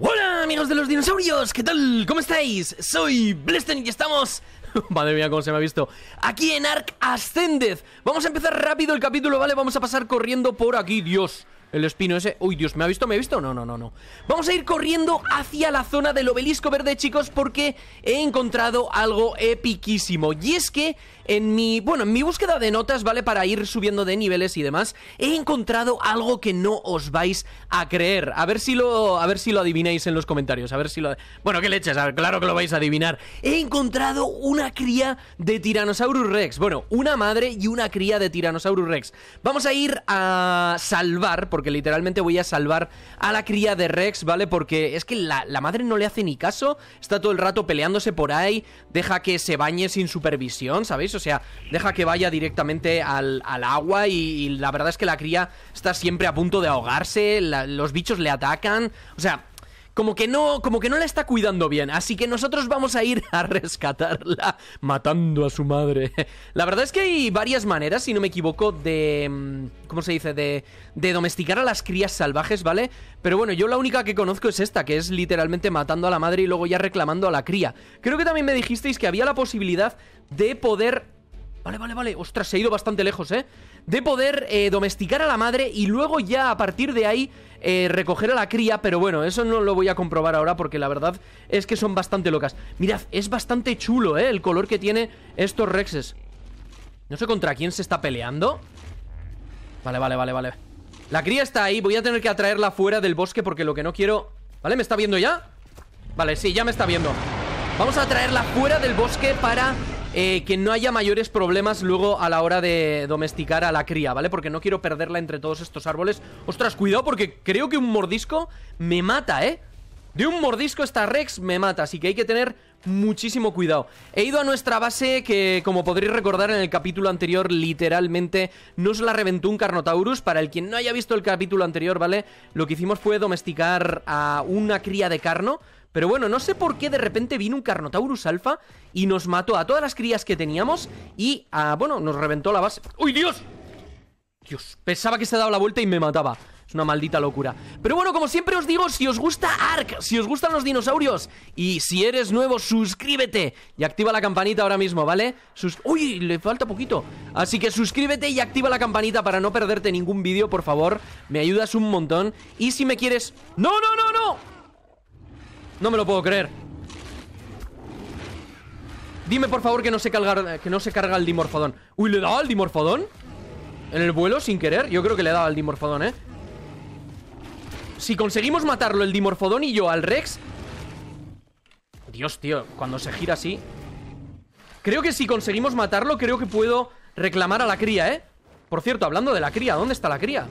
Hola amigos de los dinosaurios, ¿qué tal? ¿Cómo estáis? Soy Blesten y estamos... Madre mía, cómo se me ha visto Aquí en Ark Ascended Vamos a empezar rápido el capítulo, ¿vale? Vamos a pasar corriendo por aquí, Dios el espino ese... Uy, Dios, ¿me ha visto? ¿Me ha visto? No, no, no, no. Vamos a ir corriendo hacia la zona del obelisco verde, chicos, porque he encontrado algo epiquísimo. Y es que en mi... Bueno, en mi búsqueda de notas, ¿vale? Para ir subiendo de niveles y demás, he encontrado algo que no os vais a creer. A ver si lo... A ver si lo adivináis en los comentarios. A ver si lo... Bueno, qué leches. claro que lo vais a adivinar. He encontrado una cría de Tyrannosaurus Rex. Bueno, una madre y una cría de Tyrannosaurus Rex. Vamos a ir a salvar... Porque porque literalmente voy a salvar a la cría de Rex, ¿vale? Porque es que la, madre no le hace ni caso, está todo el rato peleándose por ahí, deja que se bañe sin supervisión, ¿sabéis? O sea, deja que vaya directamente al, agua y, la verdad es que la cría está siempre a punto de ahogarse, los bichos le atacan, o sea como que no, como que no la está cuidando bien, así que nosotros vamos a ir a rescatarla matando a su madre. La verdad es que hay varias maneras, si no me equivoco, de mm, ¿cómo se dice? de de domesticar a las crías salvajes, ¿vale? Pero bueno, yo la única que conozco es esta, que es literalmente matando a la madre y luego ya reclamando a la cría. Creo que también me dijisteis que había la posibilidad de poder Vale, vale, vale. Ostras, se ha ido bastante lejos, ¿eh? De poder eh, domesticar a la madre y luego ya a partir de ahí eh, recoger a la cría. Pero bueno, eso no lo voy a comprobar ahora porque la verdad es que son bastante locas. Mirad, es bastante chulo, ¿eh? El color que tiene estos rexes. No sé contra quién se está peleando. Vale, vale, vale, vale. La cría está ahí. Voy a tener que atraerla fuera del bosque porque lo que no quiero... ¿Vale? ¿Me está viendo ya? Vale, sí, ya me está viendo. Vamos a traerla fuera del bosque para eh, que no haya mayores problemas luego a la hora de domesticar a la cría, ¿vale? Porque no quiero perderla entre todos estos árboles. Ostras, cuidado porque creo que un mordisco me mata, ¿eh? De un mordisco esta Rex me mata, así que hay que tener muchísimo cuidado. He ido a nuestra base que, como podréis recordar en el capítulo anterior, literalmente nos la reventó un Carnotaurus. Para el quien no haya visto el capítulo anterior, ¿vale? Lo que hicimos fue domesticar a una cría de Carno pero bueno, no sé por qué de repente vino un Carnotaurus alfa y nos mató a todas las crías que teníamos y, ah, bueno, nos reventó la base. ¡Uy, Dios! Dios, pensaba que se daba la vuelta y me mataba. Es una maldita locura. Pero bueno, como siempre os digo, si os gusta Ark, si os gustan los dinosaurios y si eres nuevo, suscríbete y activa la campanita ahora mismo, ¿vale? Sus Uy, le falta poquito. Así que suscríbete y activa la campanita para no perderte ningún vídeo, por favor. Me ayudas un montón. Y si me quieres... ¡No, no, no, no! No me lo puedo creer Dime por favor que no se, eh, carga, que el dimorfodón Uy, ¿le da al dimorfodón? En el vuelo, sin querer Yo creo que le da al dimorfodón, ¿eh? Si conseguimos matarlo, el dimorfodón y yo al Rex Dios, tío, cuando se gira así Creo que si conseguimos matarlo Creo que puedo reclamar a la cría, ¿eh? Por cierto, hablando de la cría ¿Dónde está la cría?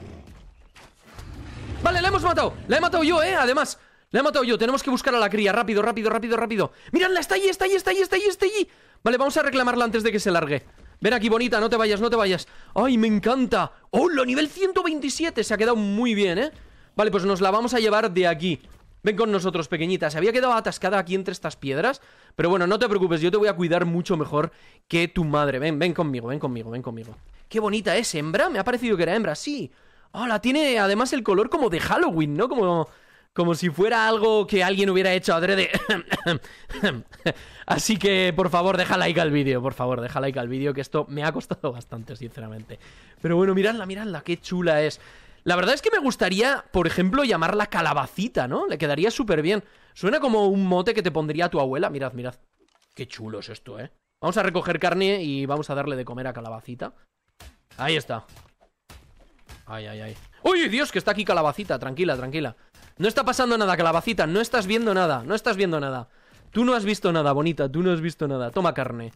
Vale, la hemos matado La he matado yo, ¿eh? Además la he matado yo, tenemos que buscar a la cría. Rápido, rápido, rápido, rápido. Mírala, Está allí, está allí, está allí, está allí, está allí. Vale, vamos a reclamarla antes de que se largue. Ven aquí, bonita, no te vayas, no te vayas. ¡Ay, me encanta! ¡Hola! Nivel 127. Se ha quedado muy bien, ¿eh? Vale, pues nos la vamos a llevar de aquí. Ven con nosotros, pequeñita. Se había quedado atascada aquí entre estas piedras. Pero bueno, no te preocupes, yo te voy a cuidar mucho mejor que tu madre. Ven, ven conmigo, ven conmigo, ven conmigo. Qué bonita es, hembra. Me ha parecido que era hembra, sí. Hola, ah, tiene además el color como de Halloween, ¿no? Como como si fuera algo que alguien hubiera hecho adrede. Así que, por favor, deja like al vídeo, por favor, deja like al vídeo, que esto me ha costado bastante, sinceramente. Pero bueno, miradla, miradla, qué chula es. La verdad es que me gustaría, por ejemplo, llamarla calabacita, ¿no? Le quedaría súper bien. Suena como un mote que te pondría tu abuela. Mirad, mirad. Qué chulo es esto, ¿eh? Vamos a recoger carne y vamos a darle de comer a calabacita. Ahí está. Ay, ay, ay. ¡Uy, Dios! Que está aquí calabacita. Tranquila, tranquila. No está pasando nada, calabacita. No estás viendo nada. No estás viendo nada. Tú no has visto nada, bonita. Tú no has visto nada. Toma carne.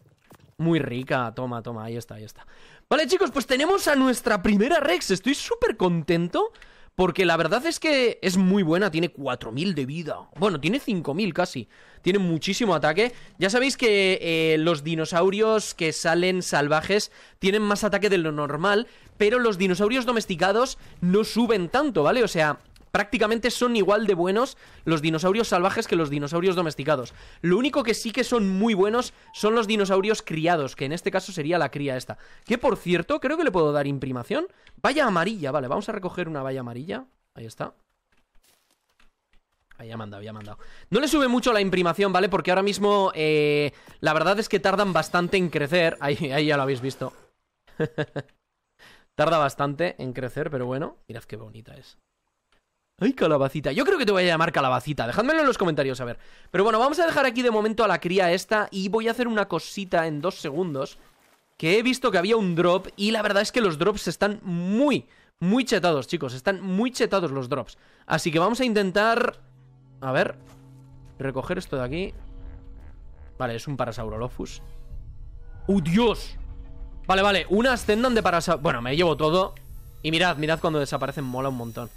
Muy rica. Toma, toma. Ahí está, ahí está. Vale, chicos, pues tenemos a nuestra primera Rex. Estoy súper contento. Porque la verdad es que es muy buena, tiene 4.000 de vida. Bueno, tiene 5.000 casi. Tiene muchísimo ataque. Ya sabéis que eh, los dinosaurios que salen salvajes tienen más ataque de lo normal, pero los dinosaurios domesticados no suben tanto, ¿vale? O sea, prácticamente son igual de buenos los dinosaurios salvajes que los dinosaurios domesticados. Lo único que sí que son muy buenos son los dinosaurios criados, que en este caso sería la cría esta. Que por cierto, creo que le puedo dar imprimación. Valla amarilla, vale, vamos a recoger una valla amarilla. Ahí está. Ahí ha mandado, ya ha mandado. No le sube mucho la imprimación, ¿vale? Porque ahora mismo eh, la verdad es que tardan bastante en crecer. Ahí, ahí ya lo habéis visto. Tarda bastante en crecer, pero bueno, mirad qué bonita es. Ay, calabacita. Yo creo que te voy a llamar calabacita. Dejádmelo en los comentarios, a ver. Pero bueno, vamos a dejar aquí de momento a la cría esta y voy a hacer una cosita en dos segundos. Que he visto que había un drop y la verdad es que los drops están muy, muy chetados, chicos. Están muy chetados los drops. Así que vamos a intentar... A ver. Recoger esto de aquí. Vale, es un Parasaurolophus. ¡Uh, Dios! Vale, vale. Una Ascendant de Parasaurolophus Bueno, me llevo todo. Y mirad, mirad cuando desaparecen. Mola un montón.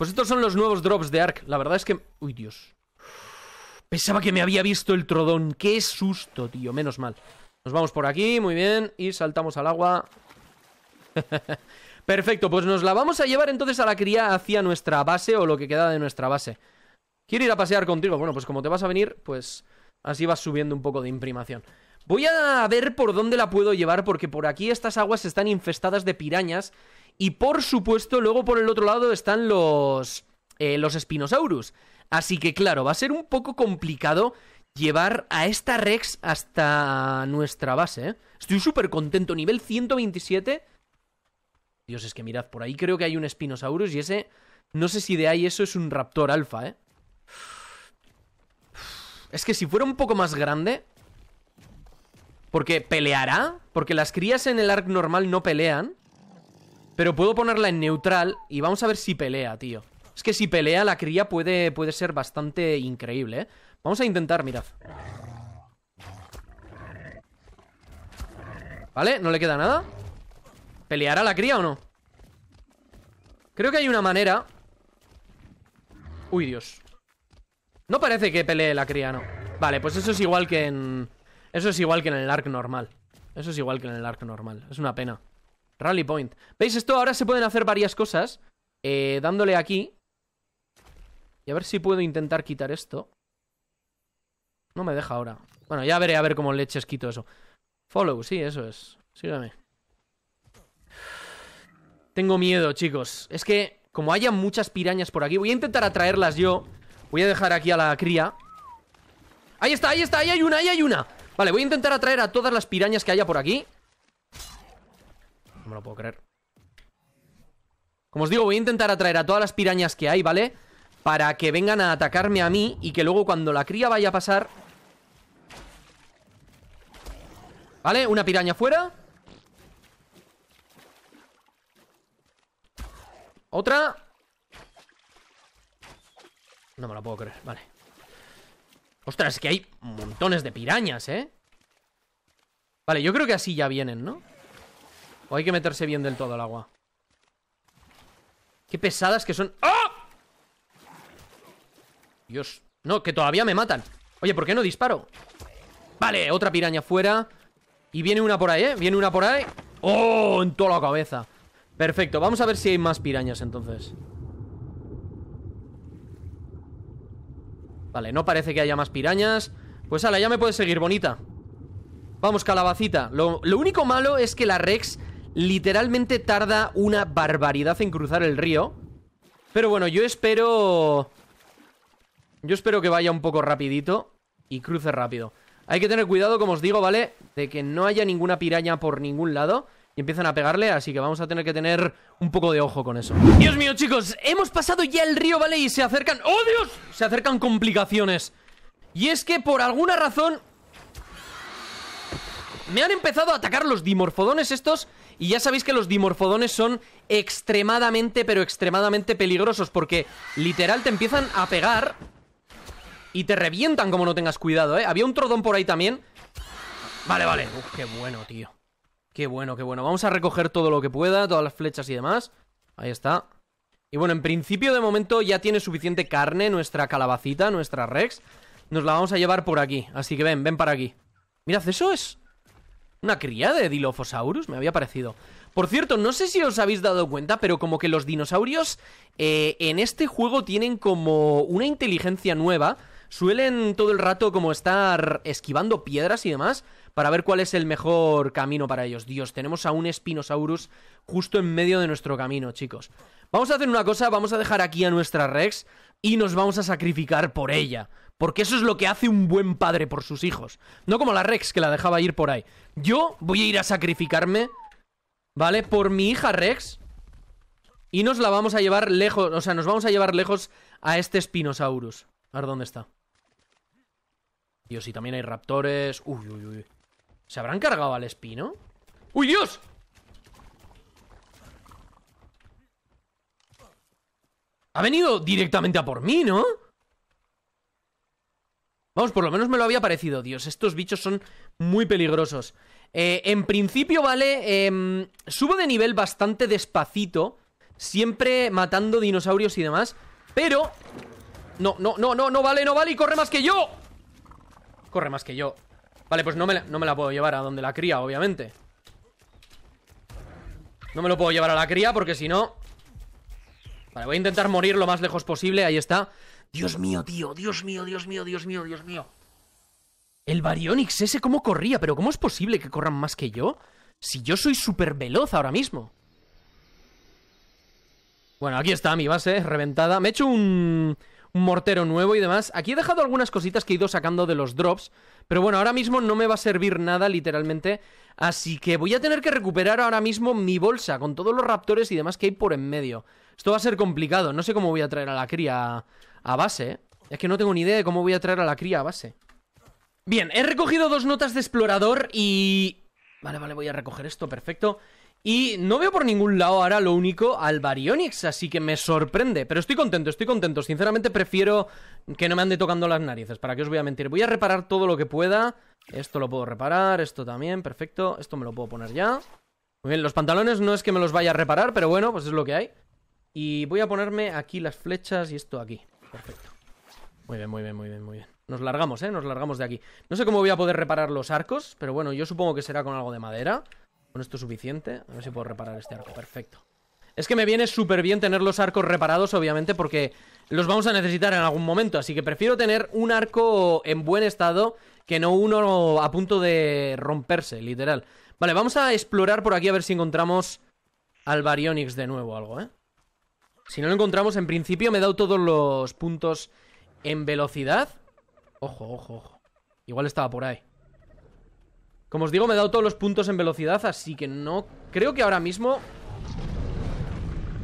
Pues estos son los nuevos drops de Ark. La verdad es que... Uy, Dios. Pensaba que me había visto el trodón. Qué susto, tío. Menos mal. Nos vamos por aquí, muy bien. Y saltamos al agua. Perfecto, pues nos la vamos a llevar entonces a la cría hacia nuestra base o lo que queda de nuestra base. Quiero ir a pasear contigo. Bueno, pues como te vas a venir, pues así vas subiendo un poco de imprimación. Voy a ver por dónde la puedo llevar porque por aquí estas aguas están infestadas de pirañas y por supuesto, luego por el otro lado están los, eh, los Spinosaurus. Así que claro, va a ser un poco complicado llevar a esta Rex hasta nuestra base. ¿eh? Estoy súper contento. Nivel 127. Dios, es que mirad, por ahí creo que hay un Spinosaurus y ese... No sé si de ahí eso es un Raptor Alfa, ¿eh? Es que si fuera un poco más grande... Porque peleará. Porque las crías en el arc normal no pelean. Pero puedo ponerla en neutral y vamos a ver si pelea, tío. Es que si pelea la cría puede, puede ser bastante increíble, ¿eh? Vamos a intentar, mirad. ¿Vale? ¿No le queda nada? ¿Peleará la cría o no? Creo que hay una manera... Uy, Dios. No parece que pelee la cría, no. Vale, pues eso es igual que en... Eso es igual que en el arc normal. Eso es igual que en el arc normal. Es una pena. Rally point. ¿Veis esto? Ahora se pueden hacer varias cosas. Eh, dándole aquí. Y a ver si puedo intentar quitar esto. No me deja ahora. Bueno, ya veré a ver cómo leches quito eso. Follow, sí, eso es. Sígueme. Tengo miedo, chicos. Es que, como haya muchas pirañas por aquí, voy a intentar atraerlas yo. Voy a dejar aquí a la cría. ¡Ahí está, ahí está! ¡Ahí hay una, ahí hay una! Vale, voy a intentar atraer a todas las pirañas que haya por aquí me lo puedo creer. Como os digo, voy a intentar atraer a todas las pirañas que hay, ¿vale? Para que vengan a atacarme a mí y que luego cuando la cría vaya a pasar... ¿Vale? Una piraña fuera. Otra. No me lo puedo creer, vale. Ostras, es que hay montones de pirañas, ¿eh? Vale, yo creo que así ya vienen, ¿no? O hay que meterse bien del todo al agua. Qué pesadas que son. ¡Oh! Dios. No, que todavía me matan. Oye, ¿por qué no disparo? Vale, otra piraña fuera. Y viene una por ahí, ¿eh? Viene una por ahí. ¡Oh! En toda la cabeza. Perfecto, vamos a ver si hay más pirañas entonces. Vale, no parece que haya más pirañas. Pues ala, ya me puedes seguir, bonita. Vamos, calabacita. lo único malo es que la Rex Literalmente tarda una barbaridad en cruzar el río. Pero bueno, yo espero... Yo espero que vaya un poco rapidito y cruce rápido. Hay que tener cuidado, como os digo, ¿vale? De que no haya ninguna piraña por ningún lado y empiezan a pegarle, así que vamos a tener que tener un poco de ojo con eso. Dios mío, chicos, hemos pasado ya el río, ¿vale? Y se acercan... ¡Oh, Dios! Se acercan complicaciones. Y es que por alguna razón... Me han empezado a atacar los dimorfodones estos y ya sabéis que los dimorfodones son extremadamente, pero extremadamente peligrosos, porque literal te empiezan a pegar y te revientan como no tengas cuidado, ¿eh? Había un trodón por ahí también. Vale, vale. Uf, qué bueno, tío. Qué bueno, qué bueno. Vamos a recoger todo lo que pueda, todas las flechas y demás. Ahí está. Y bueno, en principio de momento ya tiene suficiente carne nuestra calabacita, nuestra Rex. Nos la vamos a llevar por aquí. Así que ven, ven para aquí. Mirad, eso es una cría de Dilophosaurus, me había parecido. Por cierto, no sé si os habéis dado cuenta, pero como que los dinosaurios eh, en este juego tienen como una inteligencia nueva. Suelen todo el rato como estar esquivando piedras y demás para ver cuál es el mejor camino para ellos. Dios, tenemos a un Spinosaurus justo en medio de nuestro camino, chicos. Vamos a hacer una cosa, vamos a dejar aquí a nuestra Rex y nos vamos a sacrificar por ella. Porque eso es lo que hace un buen padre por sus hijos. No como la Rex, que la dejaba ir por ahí. Yo voy a ir a sacrificarme, ¿vale? Por mi hija Rex. Y nos la vamos a llevar lejos, o sea, nos vamos a llevar lejos a este Spinosaurus. A ver dónde está. Dios, y también hay raptores. Uy, uy, uy. ¿Se habrán cargado al espino? ¡Uy, Dios! Ha venido directamente a por mí, ¿no? Vamos, por lo menos me lo había parecido, Dios. Estos bichos son muy peligrosos. Eh, en principio, vale, em, subo de nivel bastante despacito. Siempre matando dinosaurios y demás. Pero... No, no, no, no, no vale, no vale y corre más que yo. Corre más que yo. Vale, pues no me no me la puedo llevar a donde la cría, obviamente. No me lo puedo llevar a la cría porque si no... Vale, voy a intentar morir lo más lejos posible. Ahí está. Dios mío, tío, Dios mío, Dios mío, Dios mío, Dios mío. El Baryonyx ese cómo corría, pero ¿cómo es posible que corran más que yo? Si yo soy súper veloz ahora mismo. Bueno, aquí está mi base reventada. Me he hecho un, un mortero nuevo y demás. Aquí he dejado algunas cositas que he ido sacando de los drops. Pero bueno, ahora mismo no me va a servir nada, literalmente. Así que voy a tener que recuperar ahora mismo mi bolsa con todos los raptores y demás que hay por en medio. Esto va a ser complicado. No sé cómo voy a traer a la cría a base, Es que no tengo ni idea de cómo voy a traer a la cría a base. Bien, he recogido dos notas de explorador y... Vale, vale, voy a recoger esto, perfecto. Y no veo por ningún lado ahora lo único al Baryonyx, así que me sorprende. Pero estoy contento, estoy contento. Sinceramente prefiero que no me ande tocando las narices, ¿para qué os voy a mentir? Voy a reparar todo lo que pueda. Esto lo puedo reparar, esto también, perfecto. Esto me lo puedo poner ya. Muy bien, los pantalones no es que me los vaya a reparar, pero bueno, pues es lo que hay. Y voy a ponerme aquí las flechas y esto aquí perfecto. Muy bien, muy bien, muy bien, muy bien. Nos largamos, ¿eh? Nos largamos de aquí. No sé cómo voy a poder reparar los arcos, pero bueno, yo supongo que será con algo de madera. Con esto es suficiente. A ver si puedo reparar este arco. Perfecto. Es que me viene súper bien tener los arcos reparados, obviamente, porque los vamos a necesitar en algún momento. Así que prefiero tener un arco en buen estado que no uno a punto de romperse, literal. Vale, vamos a explorar por aquí a ver si encontramos al Baryonyx de nuevo algo, ¿eh? Si no lo encontramos, en principio me he dado todos los puntos en velocidad. Ojo, ojo, ojo. Igual estaba por ahí. Como os digo, me he dado todos los puntos en velocidad, así que no... Creo que ahora mismo...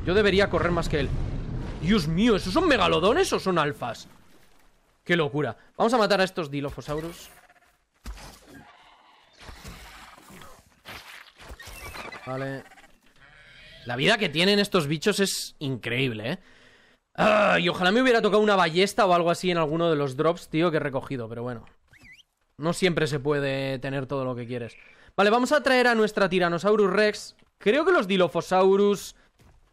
Yo debería correr más que él. Dios mío, ¿esos son megalodones o son alfas? ¡Qué locura! Vamos a matar a estos dilophosaurus. Vale. La vida que tienen estos bichos es increíble, ¿eh? Ah, y ojalá me hubiera tocado una ballesta o algo así en alguno de los drops, tío, que he recogido, pero bueno. No siempre se puede tener todo lo que quieres. Vale, vamos a traer a nuestra Tyrannosaurus Rex. Creo que los Dilophosaurus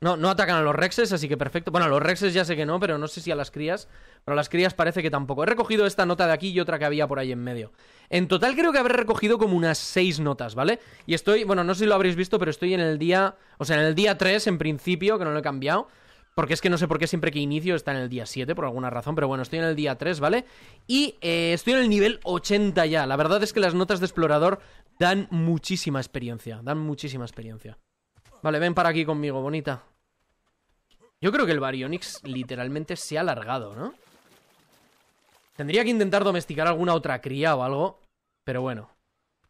no, no atacan a los rexes, así que perfecto. Bueno, a los rexes ya sé que no, pero no sé si a las crías. Pero a las crías parece que tampoco. He recogido esta nota de aquí y otra que había por ahí en medio. En total creo que habré recogido como unas seis notas, ¿vale? Y estoy, bueno, no sé si lo habréis visto, pero estoy en el día, o sea, en el día 3 en principio, que no lo he cambiado. Porque es que no sé por qué siempre que inicio está en el día 7, por alguna razón, pero bueno, estoy en el día 3, ¿vale? Y eh, estoy en el nivel 80 ya. La verdad es que las notas de explorador dan muchísima experiencia, dan muchísima experiencia. Vale, ven para aquí conmigo, bonita. Yo creo que el Baryonyx literalmente se ha alargado, ¿no? Tendría que intentar domesticar alguna otra cría o algo, pero bueno.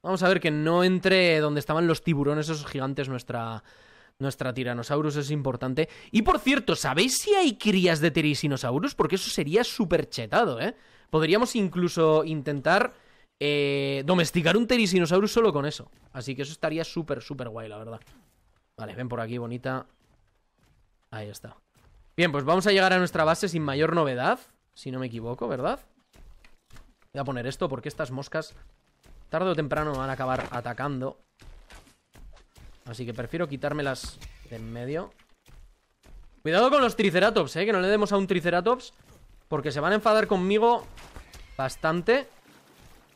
Vamos a ver que no entre donde estaban los tiburones esos gigantes nuestra nuestra Tyrannosaurus es importante. Y por cierto, ¿sabéis si hay crías de Terisinosaurus? Porque eso sería súper chetado, ¿eh? Podríamos incluso intentar eh, domesticar un Terisinosaurus solo con eso. Así que eso estaría súper, súper guay, la verdad. Vale, ven por aquí, bonita. Ahí está. Bien, pues vamos a llegar a nuestra base sin mayor novedad, si no me equivoco, ¿verdad? Voy a poner esto porque estas moscas tarde o temprano van a acabar atacando. Así que prefiero quitármelas de en medio. Cuidado con los triceratops, ¿eh? Que no le demos a un triceratops porque se van a enfadar conmigo bastante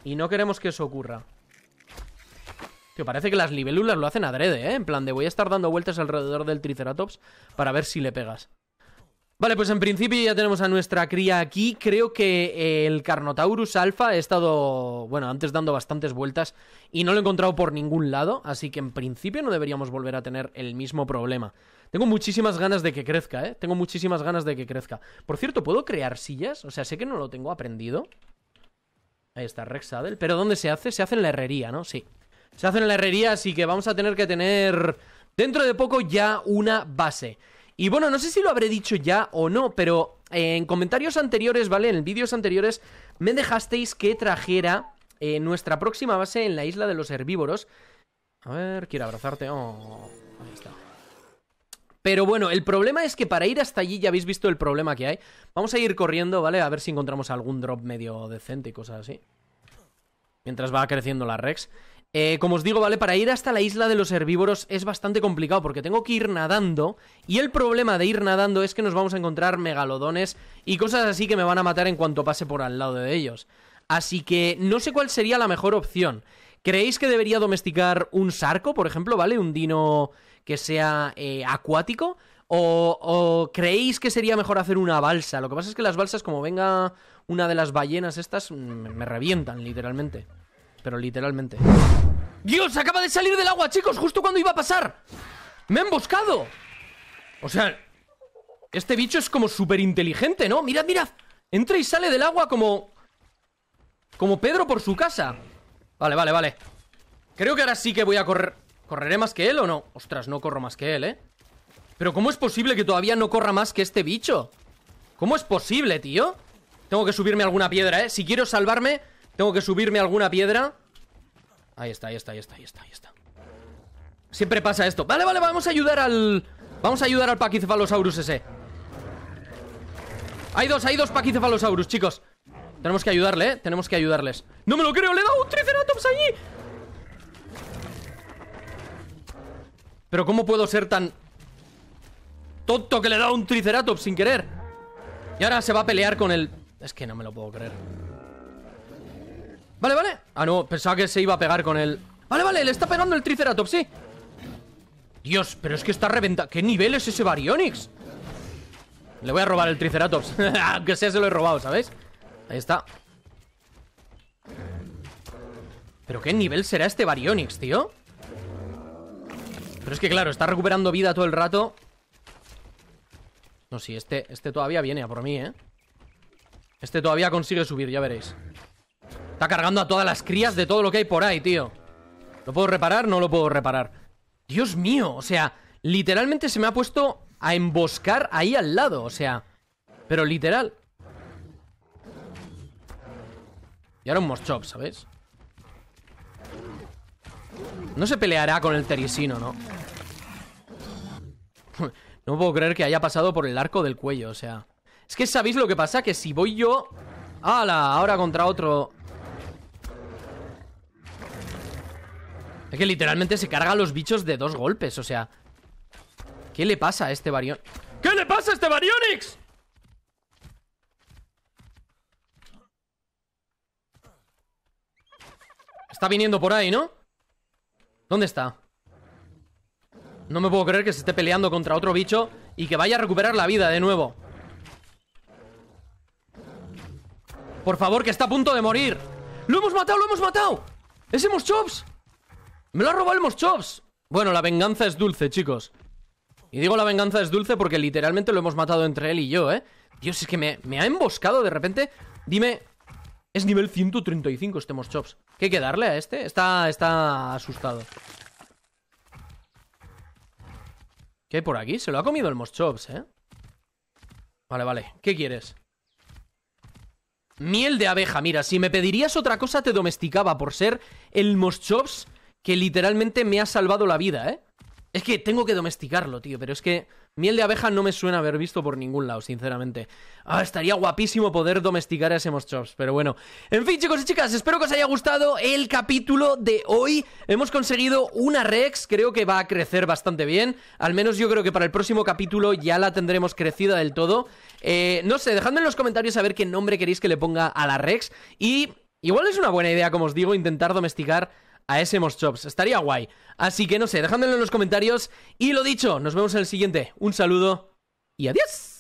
y no queremos que eso ocurra. Tío, parece que las libélulas lo hacen adrede, ¿eh? En plan de voy a estar dando vueltas alrededor del Triceratops para ver si le pegas. Vale, pues en principio ya tenemos a nuestra cría aquí. Creo que eh, el Carnotaurus Alpha he estado, bueno, antes dando bastantes vueltas y no lo he encontrado por ningún lado, así que en principio no deberíamos volver a tener el mismo problema. Tengo muchísimas ganas de que crezca, ¿eh? Tengo muchísimas ganas de que crezca. Por cierto, ¿puedo crear sillas? O sea, sé que no lo tengo aprendido. Ahí está, Rexadel ¿Pero dónde se hace? Se hace en la herrería, ¿no? Sí. Se hace en la herrería, así que vamos a tener que tener dentro de poco ya una base. Y bueno, no sé si lo habré dicho ya o no, pero en comentarios anteriores, ¿vale? En vídeos anteriores me dejasteis que trajera eh, nuestra próxima base en la isla de los herbívoros. A ver, quiero abrazarte. Oh, ahí está. Pero bueno, el problema es que para ir hasta allí ya habéis visto el problema que hay. Vamos a ir corriendo, ¿vale? A ver si encontramos algún drop medio decente y cosas así. Mientras va creciendo la Rex. Eh, como os digo, ¿vale? Para ir hasta la isla de los herbívoros es bastante complicado porque tengo que ir nadando y el problema de ir nadando es que nos vamos a encontrar megalodones y cosas así que me van a matar en cuanto pase por al lado de ellos. Así que no sé cuál sería la mejor opción. ¿Creéis que debería domesticar un sarco, por ejemplo, ¿vale? Un dino que sea eh, acuático. O, creéis que sería mejor hacer una balsa? Lo que pasa es que las balsas, como venga una de las ballenas estas, mm, me revientan literalmente pero literalmente. ¡Dios! Acaba de salir del agua, chicos, justo cuando iba a pasar. ¡Me han emboscado! O sea, este bicho es como súper inteligente, ¿no? Mirad, mirad. Entra y sale del agua como... Como Pedro por su casa. Vale, vale, vale. Creo que ahora sí que voy a correr... ¿Correré más que él o no? Ostras, no corro más que él, ¿eh? Pero ¿cómo es posible que todavía no corra más que este bicho? ¿Cómo es posible, tío? Tengo que subirme alguna piedra, ¿eh? Si quiero salvarme, tengo que subirme alguna piedra Ahí está, ahí está, ahí está, ahí está, ahí está Siempre pasa esto Vale, vale, vamos a ayudar al... Vamos a ayudar al Pachycephalosaurus ese Hay dos, hay dos Pachycephalosaurus, chicos Tenemos que ayudarle, ¿eh? Tenemos que ayudarles ¡No me lo creo! ¡Le he dado un Triceratops allí! Pero ¿cómo puedo ser tan... Tonto que le he dado un Triceratops sin querer Y ahora se va a pelear con el... Es que no me lo puedo creer Vale, vale Ah, no, pensaba que se iba a pegar con él Vale, vale, le está pegando el Triceratops, sí Dios, pero es que está reventa ¿Qué nivel es ese Baryonyx? Le voy a robar el Triceratops Aunque sea, se lo he robado, ¿sabéis? Ahí está ¿Pero qué nivel será este Baryonyx, tío? Pero es que claro, está recuperando vida todo el rato No, sí, este, este todavía viene a por mí, ¿eh? Este todavía consigue subir, ya veréis Está cargando a todas las crías de todo lo que hay por ahí, tío. ¿Lo puedo reparar? No lo puedo reparar. Dios mío, o sea, literalmente se me ha puesto a emboscar ahí al lado, o sea. Pero literal. Y ahora un Moschop, ¿sabes? No se peleará con el Teresino, ¿no? no puedo creer que haya pasado por el arco del cuello, o sea... Es que sabéis lo que pasa, que si voy yo... ¡Hala! Ahora contra otro... Es que literalmente se carga a los bichos de dos golpes, o sea... ¿Qué le pasa a este Baryonyx? ¿Qué le pasa a este Baryonyx? Está viniendo por ahí, ¿no? ¿Dónde está? No me puedo creer que se esté peleando contra otro bicho y que vaya a recuperar la vida de nuevo. Por favor, que está a punto de morir. ¡Lo hemos matado, lo hemos matado! ¡Es Hemos Chops! ¡Me lo ha robado el Moschops! Bueno, la venganza es dulce, chicos. Y digo la venganza es dulce porque literalmente lo hemos matado entre él y yo, ¿eh? Dios, es que me, ha emboscado de repente. Dime, es nivel 135 este Moschops. ¿Qué hay que darle a este? Está, está asustado. ¿Qué hay por aquí? Se lo ha comido el Moschops, ¿eh? Vale, vale. ¿Qué quieres? Miel de abeja. Mira, si me pedirías otra cosa te domesticaba por ser el Moschops que literalmente me ha salvado la vida, ¿eh? Es que tengo que domesticarlo, tío, pero es que miel de abeja no me suena haber visto por ningún lado, sinceramente. Ah, estaría guapísimo poder domesticar a ese Moschops, pero bueno. En fin, chicos y chicas, espero que os haya gustado el capítulo de hoy. Hemos conseguido una Rex, creo que va a crecer bastante bien. Al menos yo creo que para el próximo capítulo ya la tendremos crecida del todo. Eh, no sé, dejadme en los comentarios a ver qué nombre queréis que le ponga a la Rex. Y igual es una buena idea, como os digo, intentar domesticar a ese Moschops, Estaría guay. Así que no sé, dejándolo en los comentarios. Y lo dicho, nos vemos en el siguiente. Un saludo y adiós.